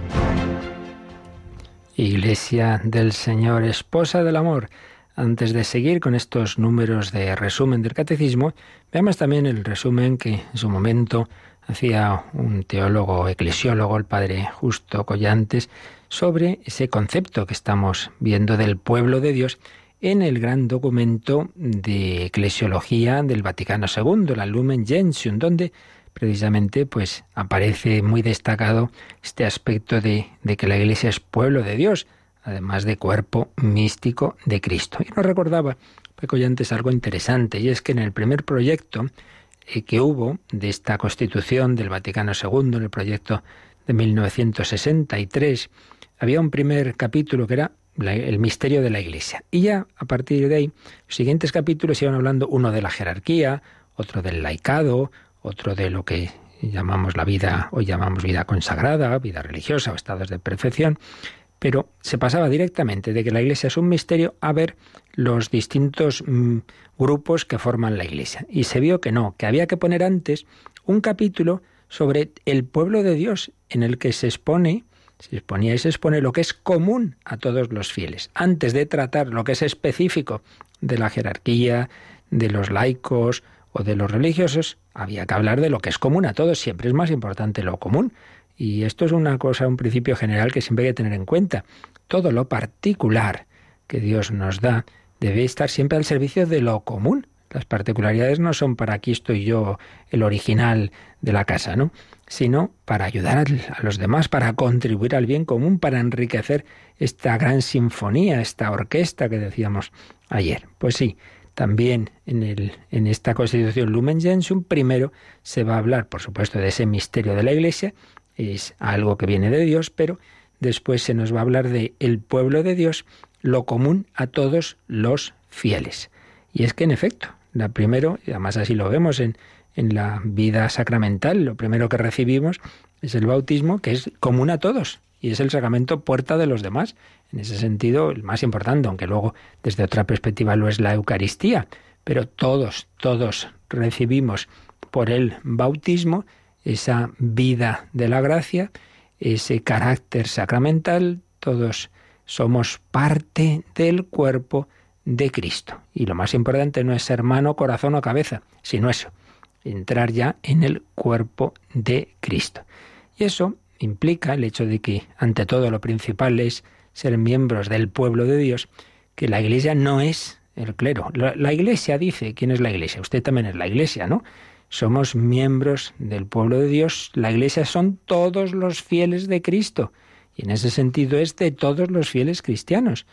Iglesia del Señor, esposa del amor. Antes de seguir con estos números de resumen del catecismo, veamos también el resumen que en su momento hacía un teólogo eclesiólogo, el padre Justo Collantes, sobre ese concepto que estamos viendo del pueblo de Dios en el gran documento de eclesiología del Vaticano II, la Lumen Gentium, donde precisamente pues aparece muy destacado este aspecto de, que la Iglesia es pueblo de Dios, además de cuerpo místico de Cristo. Y nos recordaba Peco antes algo interesante, y es que en el primer proyecto eh, que hubo de esta Constitución del Vaticano II, en el proyecto de 1963, había un primer capítulo que era el misterio de la Iglesia. Y ya a partir de ahí, los siguientes capítulos iban hablando uno de la jerarquía, otro del laicado, otro de lo que llamamos la vida, hoy llamamos vida consagrada, vida religiosa o estados de perfección, pero se pasaba directamente de que la Iglesia es un misterio a ver los distintos mm, grupos que forman la Iglesia. Y se vio que no, que había que poner antes un capítulo sobre el pueblo de Dios en el que se expone si exponía y expone lo que es común a todos los fieles, antes de tratar lo que es específico de la jerarquía, de los laicos o de los religiosos, había que hablar de lo que es común a todos, siempre es más importante lo común. Y esto es una cosa, un principio general que siempre hay que tener en cuenta. Todo lo particular que Dios nos da debe estar siempre al servicio de lo común. Las particularidades no son para aquí estoy yo el original de la casa, ¿no? sino para ayudar a los demás, para contribuir al bien común, para enriquecer esta gran sinfonía, esta orquesta que decíamos ayer. Pues sí, también en, esta Constitución Lumen Gentium primero se va a hablar, por supuesto, de ese misterio de la Iglesia, es algo que viene de Dios, pero después se nos va a hablar de el pueblo de Dios, lo común a todos los fieles. Y es que en efecto, la primero, y además así lo vemos en en la vida sacramental. Lo primero que recibimos es el bautismo, que es común a todos y es el sacramento puerta de los demás. En ese sentido, el más importante, aunque luego desde otra perspectiva lo es la Eucaristía. Pero todos, todos recibimos por el bautismo esa vida de la gracia, ese carácter sacramental, todos somos parte del cuerpo de Cristo. Y lo más importante no es hermano, corazón o cabeza, sino eso, entrar ya en el cuerpo de Cristo. Y eso implica el hecho de que, ante todo, lo principal es ser miembros del pueblo de Dios, que la Iglesia no es el clero. La, Iglesia dice, ¿quién es la Iglesia? Usted también es la Iglesia, ¿no? Somos miembros del pueblo de Dios. La Iglesia son todos los fieles de Cristo. Y en ese sentido es de todos los fieles cristianos.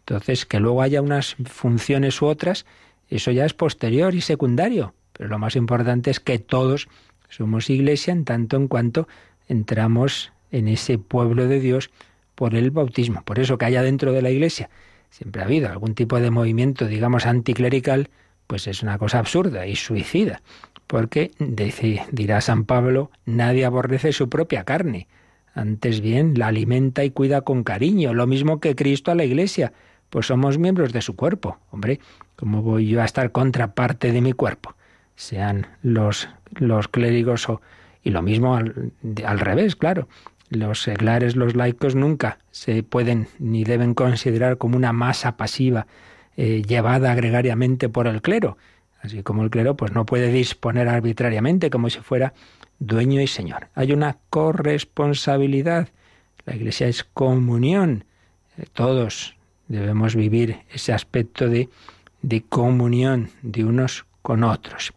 Entonces, que luego haya unas funciones u otras, eso ya es posterior y secundario. Pero lo más importante es que todos somos iglesia en tanto en cuanto entramos en ese pueblo de Dios por el bautismo. Por eso que haya dentro de la iglesia siempre ha habido algún tipo de movimiento, digamos, anticlerical, pues es una cosa absurda y suicida. Porque, dice, dirá San Pablo, nadie aborrece su propia carne. Antes bien, la alimenta y cuida con cariño, lo mismo que Cristo a la iglesia, pues somos miembros de su cuerpo. Hombre, ¿cómo voy yo a estar contra parte de mi cuerpo? sean los, los clérigos o, y lo mismo al, revés, claro. Los seglares, los laicos nunca se pueden ni deben considerar como una masa pasiva eh, llevada agregariamente por el clero, así como el clero pues no puede disponer arbitrariamente como si fuera dueño y señor. Hay una corresponsabilidad. La Iglesia es comunión. Eh, todos debemos vivir ese aspecto de, de comunión de unos con otros.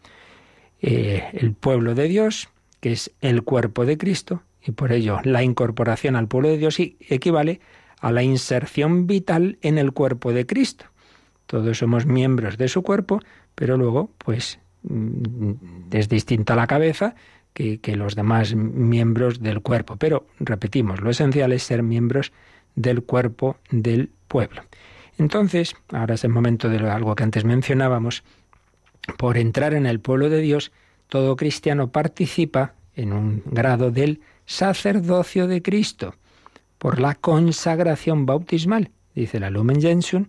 Eh, el pueblo de Dios, que es el cuerpo de Cristo, y por ello la incorporación al pueblo de Dios equivale a la inserción vital en el cuerpo de Cristo. Todos somos miembros de su cuerpo, pero luego, pues, mm, es distinta la cabeza que los demás miembros del cuerpo. Pero, repetimos, lo esencial es ser miembros del cuerpo del pueblo. Entonces, ahora es el momento de algo que antes mencionábamos, por entrar en el pueblo de Dios, todo cristiano participa en un grado del sacerdocio de Cristo por la consagración bautismal, dice la Lumen Gentium,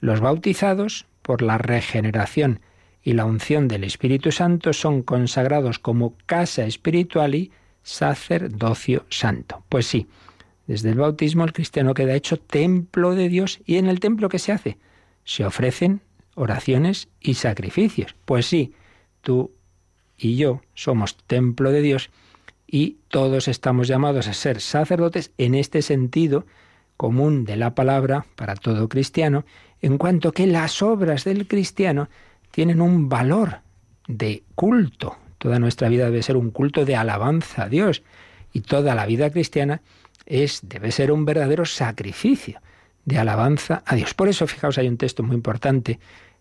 los bautizados por la regeneración y la unción del Espíritu Santo son consagrados como casa espiritual y sacerdocio santo. Pues sí, desde el bautismo el cristiano queda hecho templo de Dios y en el templo que se hace se ofrecen oraciones y sacrificios. Pues sí, tú y yo somos templo de Dios y todos estamos llamados a ser sacerdotes en este sentido común de la palabra para todo cristiano, en cuanto que las obras del cristiano tienen un valor de culto. Toda nuestra vida debe ser un culto de alabanza a Dios y toda la vida cristiana es debe ser un verdadero sacrificio de alabanza a Dios. Por eso, fijaos, hay un texto muy importante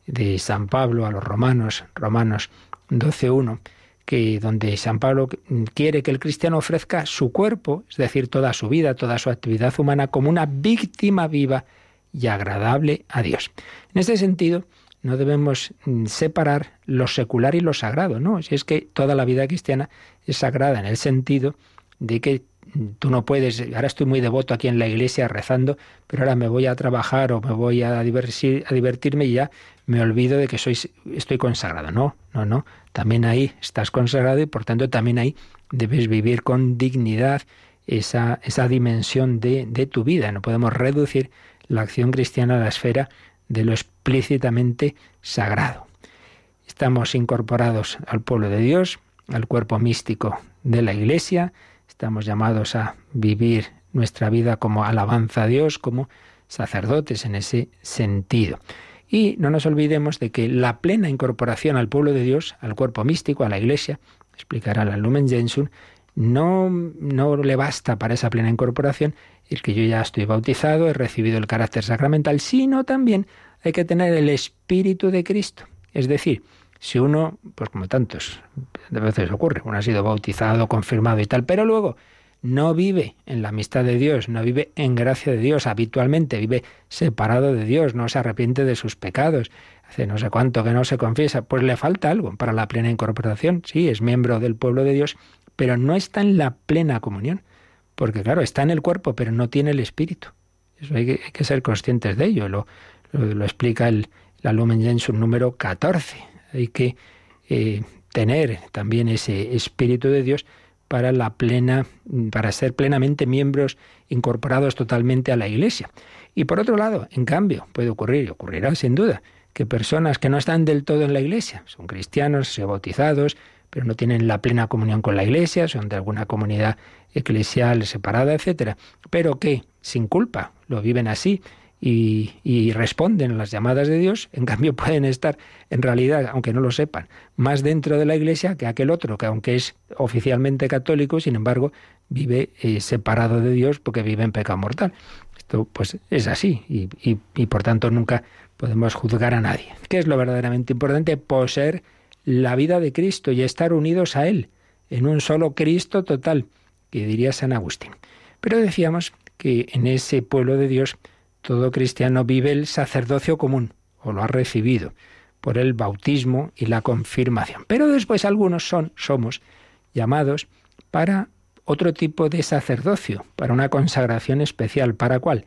de San Pablo a los romanos, Romanos 12.1, que donde San Pablo quiere que el cristiano ofrezca su cuerpo, es decir, toda su vida, toda su actividad humana, como una víctima viva y agradable a Dios. En este sentido, no debemos mm, separar lo secular y lo sagrado, ¿no? Si es que toda la vida cristiana es sagrada en el sentido de que tú no puedes, ahora estoy muy devoto aquí en la iglesia rezando, pero ahora me voy a trabajar o me voy a, a divertirme y ya me olvido de que soy, estoy consagrado. No, no, no. También ahí estás consagrado y por tanto también ahí debes vivir con dignidad esa, esa dimensión de, de tu vida. No podemos reducir la acción cristiana a la esfera de lo explícitamente sagrado. Estamos incorporados al pueblo de Dios, al cuerpo místico de la Iglesia, Estamos llamados a vivir nuestra vida como alabanza a Dios, como sacerdotes en ese sentido. Y no nos olvidemos de que la plena incorporación al pueblo de Dios, al cuerpo místico, a la Iglesia, explicará la Lumen Gentium, no, no le basta para esa plena incorporación el que yo ya estoy bautizado, he recibido el carácter sacramental, sino también hay que tener el Espíritu de Cristo. Es decir, si uno, pues como tantos, de veces ocurre, uno ha sido bautizado, confirmado y tal, pero luego no vive en la amistad de Dios, no vive en gracia de Dios habitualmente, vive separado de Dios, no se arrepiente de sus pecados, hace no sé cuánto que no se confiesa, pues le falta algo para la plena incorporación, sí, es miembro del pueblo de Dios, pero no está en la plena comunión, porque claro, está en el cuerpo, pero no tiene el espíritu. Eso hay que, ser conscientes de ello, lo, lo, explica el, la Lumen Gentium número 14. Hay que eh, tener también ese Espíritu de Dios para la plena, para ser plenamente miembros incorporados totalmente a la Iglesia. Y por otro lado, en cambio, puede ocurrir, y ocurrirá sin duda, que personas que no están del todo en la Iglesia, son cristianos, se bautizados, pero no tienen la plena comunión con la Iglesia, son de alguna comunidad eclesial separada, etcétera, pero que sin culpa lo viven así y, responden a las llamadas de Dios, en cambio [LAUGHS] pueden estar, en realidad, aunque no lo sepan, más dentro de la Iglesia que aquel otro, que aunque es oficialmente católico, sin embargo, vive eh, separado de Dios porque vive en pecado mortal. Esto pues es así y, y por tanto nunca podemos juzgar a nadie. ¿Qué es lo verdaderamente importante? Poseer la vida de Cristo y estar unidos a Él, en un solo Cristo total, que diría San Agustín. Pero decíamos que en ese pueblo de Dios todo cristiano vive el sacerdocio común, o lo ha recibido, por el bautismo y la confirmación. Pero después algunos son, somos, llamados para otro tipo de sacerdocio, para una consagración especial. ¿Para cuál?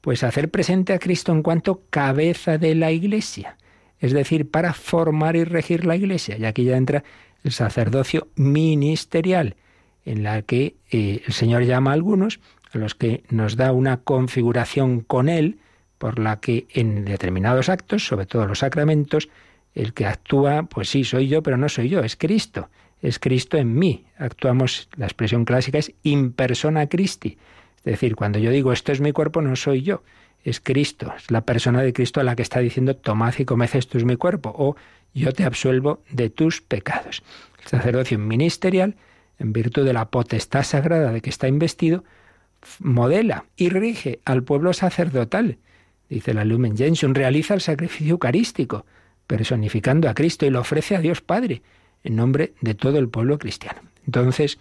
Pues hacer presente a Cristo en cuanto cabeza de la Iglesia, es decir, para formar y regir la Iglesia. Y aquí ya entra el sacerdocio ministerial, en la que eh, el Señor llama a algunos a los que nos da una configuración con Él, por la que en determinados actos, sobre todo los sacramentos, el que actúa, pues sí, soy yo, pero no soy yo, es Cristo, es Cristo en mí. Actuamos, la expresión clásica es in persona Christi, es decir, cuando yo digo esto es mi cuerpo, no soy yo, es Cristo, es la persona de Cristo a la que está diciendo tomad y comed esto es mi cuerpo, o yo te absuelvo de tus pecados. El sacerdocio ministerial, en virtud de la potestad sagrada de que está investido, modela y rige al pueblo sacerdotal. Dice la Lumen Gentium, realiza el sacrificio eucarístico, personificando a Cristo y lo ofrece a Dios Padre en nombre de todo el pueblo cristiano. Entonces,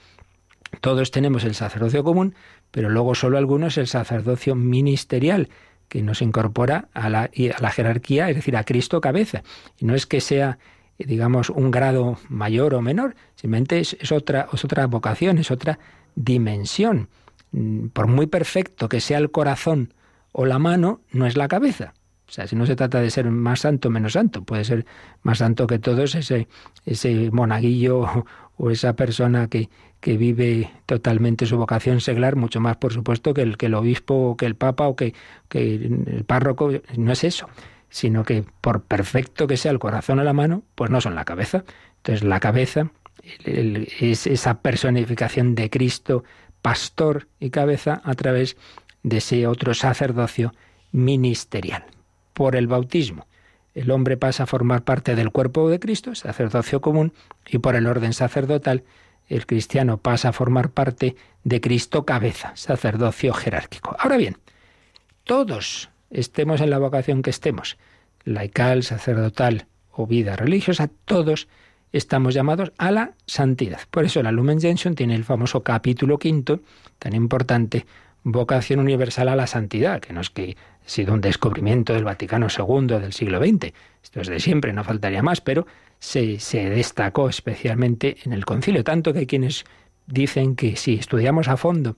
todos tenemos el sacerdocio común, pero luego solo algunos el sacerdocio ministerial, que nos incorpora a la, jerarquía, es decir, a Cristo cabeza. Y no es que sea digamos, un grado mayor o menor, simplemente es, otra, es otra vocación, es otra dimensión. Mm, por muy perfecto que sea el corazón o la mano, no es la cabeza. O sea, si no se trata de ser más santo o menos santo, puede ser más santo que todos ese, ese monaguillo o esa persona que, vive totalmente su vocación seglar, mucho más, por supuesto, que el, que el obispo o que el papa o que, el párroco, no es eso, sino que por perfecto que sea el corazón o la mano, pues no son la cabeza. Entonces la cabeza, es esa personificación de Cristo pastor y cabeza a través de ese otro sacerdocio ministerial, por el bautismo. El hombre pasa a formar parte del cuerpo de Cristo, sacerdocio común, y por el orden sacerdotal, el cristiano pasa a formar parte de Cristo cabeza, sacerdocio jerárquico. Ahora bien, todos, estemos en la vocación que estemos, laical, sacerdotal o vida religiosa, todos estamos llamados a la santidad. Por eso la Lumen Gentium tiene el famoso capítulo quinto, tan importante, vocación universal a la santidad, que no es que ha sido un descubrimiento del Vaticano II del siglo XX, esto es de siempre, no faltaría más, pero se, destacó especialmente en el concilio, tanto que hay quienes dicen que si estudiamos a fondo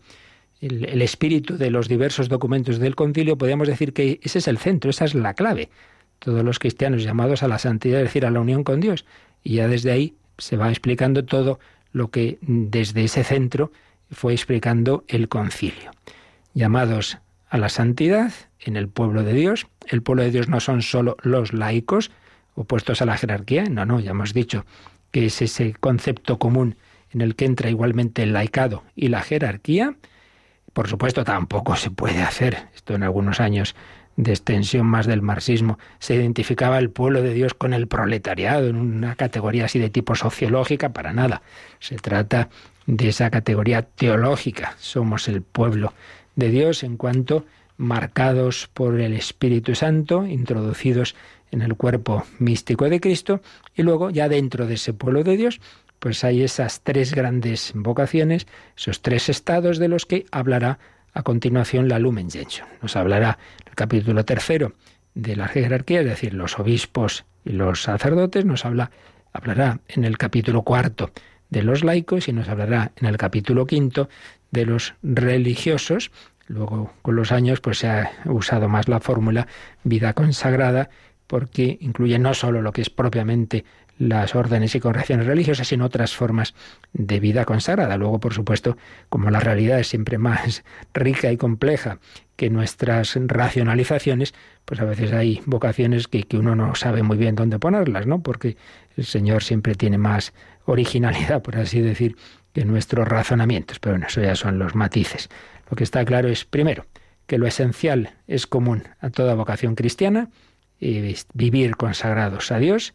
el, el espíritu de los diversos documentos del concilio, podríamos decir que ese es el centro, esa es la clave. Todos los cristianos llamados a la santidad, es decir, a la unión con Dios, y ya desde ahí se va explicando todo lo que desde ese centro fue explicando el concilio. Llamados a la santidad en el pueblo de Dios, el pueblo de Dios no son solo los laicos opuestos a la jerarquía, no, no, ya hemos dicho que es ese concepto común en el que entra igualmente el laicado y la jerarquía. Por supuesto, tampoco se puede hacer, esto en algunos años de extensión más del marxismo, se identificaba el pueblo de Dios con el proletariado, en una categoría así de tipo sociológica, para nada. Se trata de esa categoría teológica. Somos el pueblo de Dios en cuanto marcados por el Espíritu Santo, introducidos en el cuerpo místico de Cristo, y luego ya dentro de ese pueblo de Dios, pues hay esas tres grandes vocaciones, esos tres estados de los que hablará a continuación la Lumen Gentium. Nos hablará el capítulo tercero de la jerarquía, es decir, los obispos y los sacerdotes, nos habla, hablará en el capítulo cuarto de los laicos y nos hablará en el capítulo quinto de los religiosos. Luego, con los años, pues se ha usado más la fórmula vida consagrada, porque incluye no sólo lo que es propiamente las órdenes y correcciones religiosas, sino otras formas de vida consagrada. Luego, por supuesto, como la realidad es siempre más [LAUGHS] rica y compleja que nuestras racionalizaciones, pues a veces hay vocaciones que, que uno no sabe muy bien dónde ponerlas, ¿no? Porque el Señor siempre tiene más originalidad, por así decir, que nuestros razonamientos. Pero bueno, eso ya son los matices. Lo que está claro es, primero, que lo esencial es común a toda vocación cristiana, eh, vivir consagrados a Dios,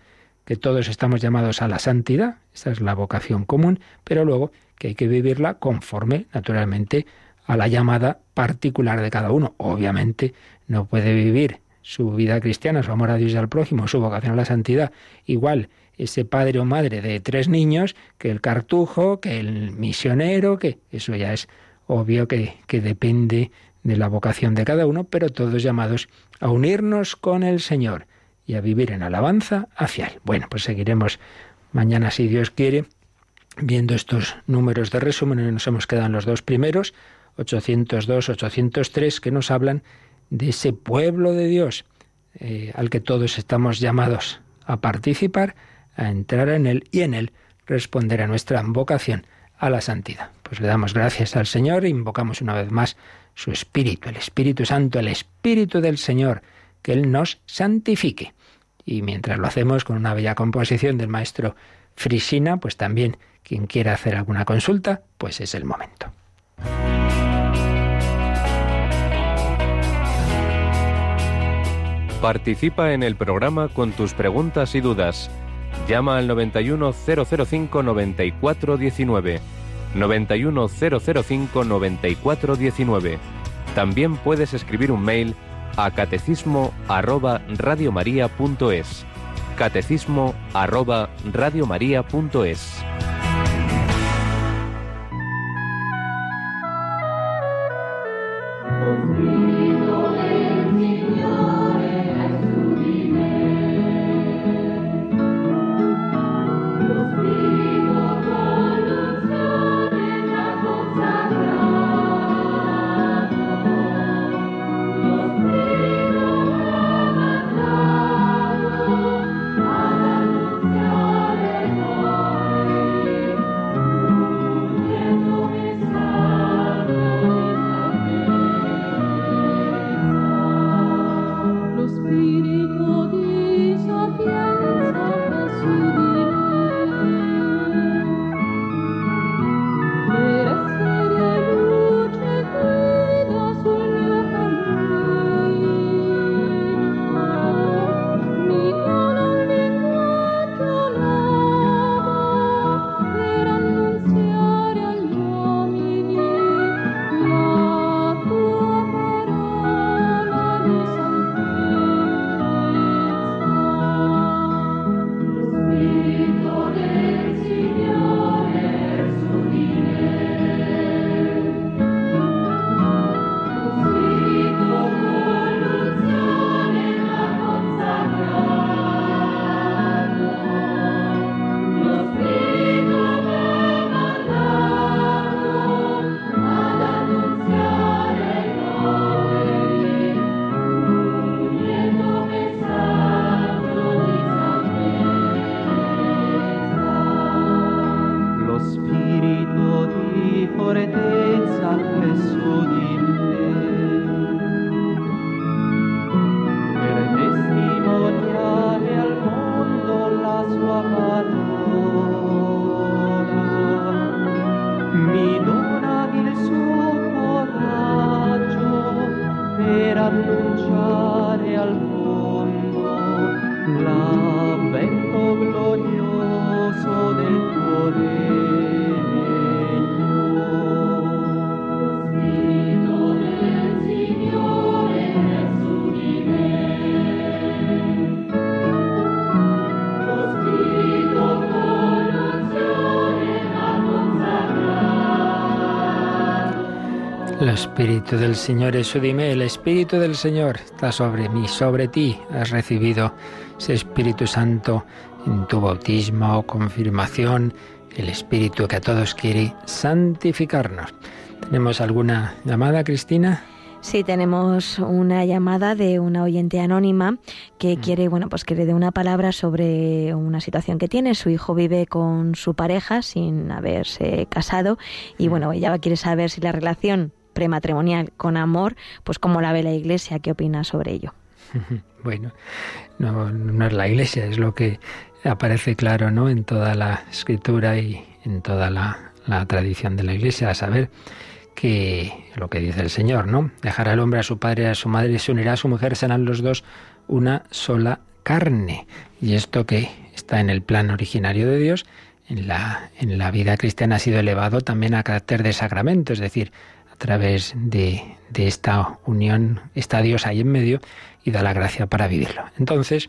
que todos estamos llamados a la santidad, esa es la vocación común, pero luego que hay que vivirla conforme, naturalmente, a la llamada particular de cada uno. Obviamente no puede vivir su vida cristiana, su amor a Dios y al prójimo, su vocación a la santidad, igual ese padre o madre de tres niños que el cartujo, que el misionero, que eso ya es obvio que, que depende de la vocación de cada uno, pero todos llamados a unirnos con el Señor y a vivir en alabanza hacia Él. Bueno, pues seguiremos mañana, si Dios quiere, viendo estos números de resumen. Nos hemos quedado en los dos primeros, 802, 803, que nos hablan de ese pueblo de Dios eh, al que todos estamos llamados a participar, a entrar en Él y en Él responder a nuestra vocación a la santidad. Pues le damos gracias al Señor e invocamos una vez más su Espíritu, el Espíritu Santo, el Espíritu del Señor, que Él nos santifique y mientras lo hacemos con una bella composición del maestro Frisina, pues también quien quiera hacer alguna consulta, pues es el momento. Participa en el programa con tus preguntas y dudas. Llama al 91 005 9419. 91 005 9419. También puedes escribir un mail a catecismo arroba radiomaria.es. Catecismo arroba radiomaria.es. Espíritu del Señor, eso dime, el Espíritu del Señor está sobre mí, sobre ti has recibido ese Espíritu Santo en tu bautismo o confirmación, el Espíritu que a todos quiere santificarnos. ¿Tenemos alguna llamada, Cristina? Sí, tenemos una llamada de una oyente anónima que mm. quiere, bueno, pues que le dé una palabra sobre una situación que tiene. Su hijo vive con su pareja sin haberse casado y mm. bueno, ella quiere saber si la relación prematrimonial con amor, pues como la ve la Iglesia, qué opina sobre ello. [LAUGHS] Bueno, no, no es la Iglesia, es lo que aparece claro ¿no? en toda la escritura y en toda la, tradición de la Iglesia, a saber que lo que dice el Señor, ¿no? Dejará al hombre a su padre y a su madre y se unirá a su mujer, serán los dos una sola carne. Y esto que está en el plan originario de Dios, en la, en la vida cristiana ha sido elevado también a carácter de sacramento, es decir, través de, esta unión, está Dios ahí en medio y da la gracia para vivirlo. Entonces,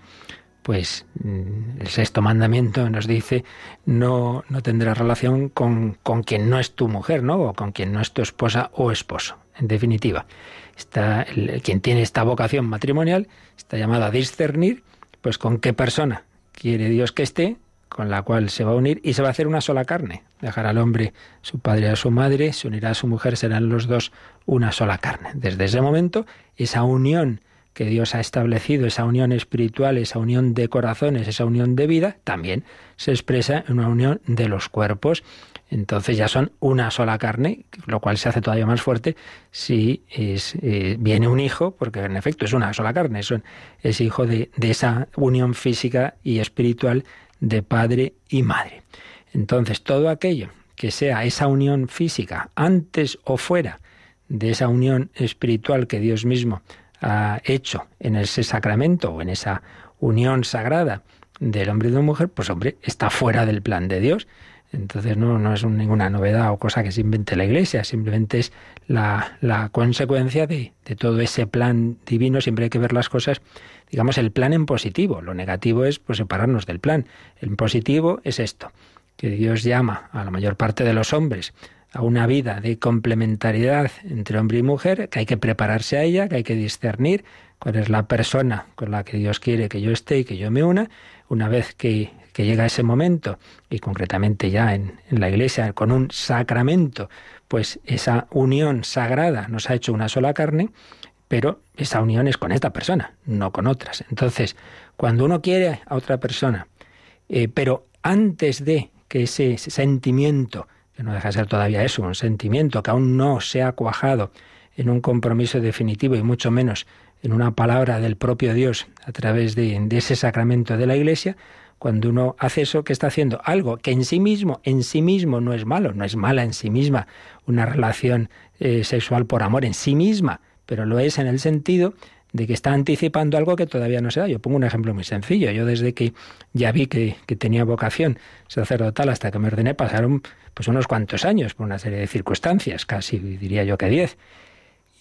pues mm, el sexto mandamiento nos dice no, no tendrás relación con, con, quien no es tu mujer, ¿no? O con quien no es tu esposa o esposo. En definitiva, está, quien tiene esta vocación matrimonial está llamado a discernir pues con qué persona quiere Dios que esté, con la cual se va a unir y se va a hacer una sola carne, Dejar al hombre su padre a su madre, se unirá a su mujer, serán los dos una sola carne. Desde ese momento, esa unión que Dios ha establecido, esa unión espiritual, esa unión de corazones, esa unión de vida, también se expresa en una unión de los cuerpos. Entonces ya son una sola carne, lo cual se hace todavía más fuerte si eh, viene un hijo, porque en efecto es una sola carne, es hijo de esa unión física y espiritual de padre y madre. Entonces, todo aquello que sea esa unión física antes o fuera de esa unión espiritual que Dios mismo ha hecho en ese sacramento o en esa unión sagrada del hombre y de la mujer, pues hombre, está fuera del plan de Dios. Entonces no, no es ninguna novedad o cosa que se invente la Iglesia, simplemente es la, consecuencia de, de, todo ese plan divino. Siempre hay que ver las cosas, digamos, el plan en positivo. Lo negativo es pues, separarnos del plan. El positivo es esto que Dios llama a la mayor parte de los hombres a una vida de complementariedad entre hombre y mujer, que hay que prepararse a ella, que hay que discernir cuál es la persona con la que Dios quiere que yo esté y que yo me una, una vez que, llega ese momento, y concretamente ya en, la iglesia, con un sacramento, pues esa unión sagrada nos ha hecho una sola carne, pero esa unión es con esta persona, no con otras. Entonces, cuando uno quiere a otra persona, eh, pero antes de que ese, sentimiento, que no deja de ser todavía eso, un sentimiento que aún no se ha cuajado en un compromiso definitivo y mucho menos en una palabra del propio Dios a través de, ese sacramento de la Iglesia, cuando uno hace eso, que está haciendo? Algo que en sí mismo, en sí mismo no es malo, no es mala en sí misma una relación eh, sexual por amor en sí misma, pero lo es en el sentido de que está anticipando algo que todavía no se da. Yo pongo un ejemplo muy sencillo. Yo desde que ya vi que, tenía vocación sacerdotal hasta que me ordené pasaron pues unos cuantos años por una serie de circunstancias, casi diría yo que diez.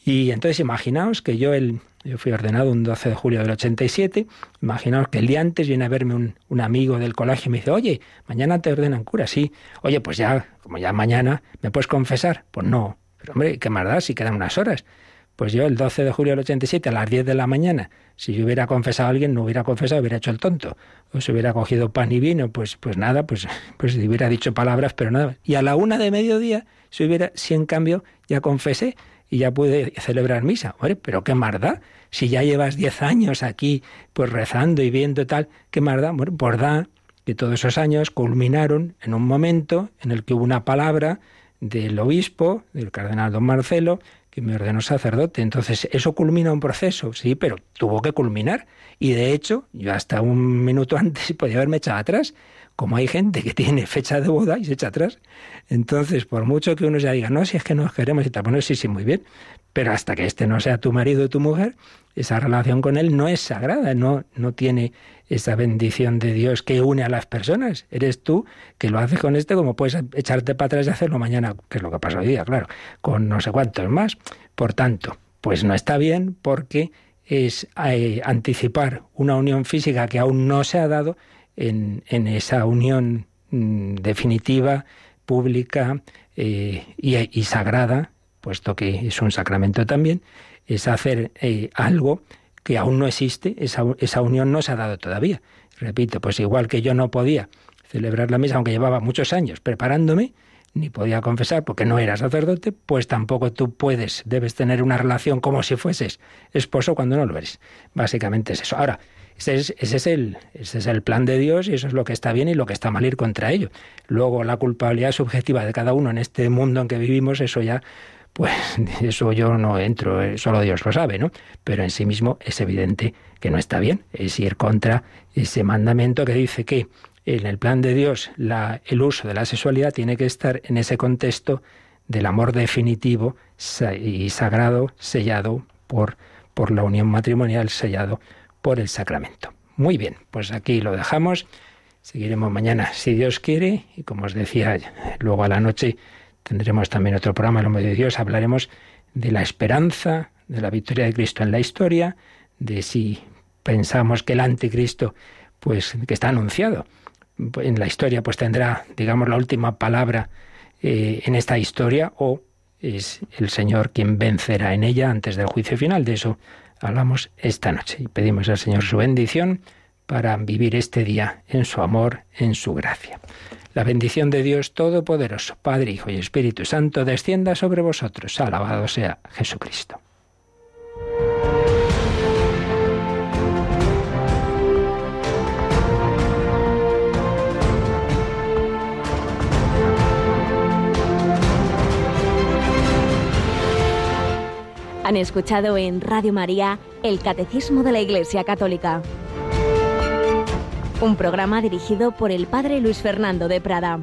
Y entonces imaginaos que yo, el, yo fui ordenado un 12 de julio del 87, imaginaos que el día antes viene a verme un, amigo del colegio y me dice, oye, mañana te ordenan cura, sí. Oye, pues ya, como ya mañana, ¿me puedes confesar? Pues no. Pero hombre, ¿qué más da si quedan unas horas? Pues yo el 12 de julio del 87 a las 10 de la mañana, si yo hubiera confesado a alguien, no hubiera confesado, hubiera hecho el tonto. O si hubiera cogido pan y vino, pues, pues nada, pues, pues hubiera dicho palabras, pero nada. Y a la una de mediodía, si hubiera, si en cambio ya confesé y ya pude celebrar misa. pero qué marda. Si ya llevas 10 años aquí, pues rezando y viendo tal, qué marda. Bueno, pues por da que todos esos años culminaron en un momento en el que hubo una palabra del obispo, del cardenal don Marcelo, que me ordenó sacerdote. Entonces, eso culmina un proceso, sí, pero tuvo que culminar. Y de hecho, yo hasta un minuto [LAUGHS] antes podía haberme echado atrás, como hay gente que tiene fecha de boda y se echa atrás. Entonces, por mucho que uno ya diga, no, si es que nos queremos y tal, bueno, sí, sí, muy bien, pero hasta que este no sea tu marido o tu mujer, esa relación con él no es sagrada, no, no tiene esa bendición de Dios que une a las personas. Eres tú que lo haces con este, como puedes echarte para atrás y hacerlo mañana, que es lo que pasa hoy día, claro, con no sé cuántos más. Por tanto, pues no está bien porque es eh, anticipar una unión física que aún no se ha dado en, esa unión mm, definitiva, pública eh, y, sagrada, puesto que es un sacramento también, es hacer eh, algo que aún no existe, esa, unión no se ha dado todavía. Repito, pues igual que yo no podía celebrar la misa, aunque llevaba muchos años preparándome, ni podía confesar porque no era sacerdote, pues tampoco tú puedes, debes tener una relación como si fueses esposo cuando no lo eres. Básicamente es eso. Ahora, ese es, ese es, el, ese es el plan de Dios y eso es lo que está bien y lo que está mal ir contra ello. Luego, la culpabilidad subjetiva de cada uno en este mundo en que vivimos, eso ya pues [LAUGHS] eso yo no entro, eh, solo Dios lo sabe, ¿no? Pero en sí mismo es evidente que no está bien, es ir contra ese mandamiento que dice que en el plan de Dios la, el uso de la sexualidad tiene que estar en ese contexto del amor definitivo y sagrado, sellado por, por la unión matrimonial, sellado por el sacramento. Muy bien, pues aquí lo dejamos. Seguiremos mañana, si Dios quiere, y como os decía, luego a la noche Tendremos también otro programa, el hombre de Dios, hablaremos de la esperanza, de la victoria de Cristo en la historia, de si pensamos que el anticristo, pues que está anunciado en la historia, pues tendrá, digamos, la última palabra eh, en esta historia o es el Señor quien vencerá en ella antes del juicio final. De eso hablamos esta noche y pedimos al Señor su bendición para vivir este día en su amor, en su gracia. La bendición de Dios Todopoderoso, Padre, Hijo y Espíritu Santo, descienda sobre vosotros. Alabado sea Jesucristo. Han escuchado en Radio María el Catecismo de la Iglesia Católica un programa dirigido por el padre Luis Fernando de Prada.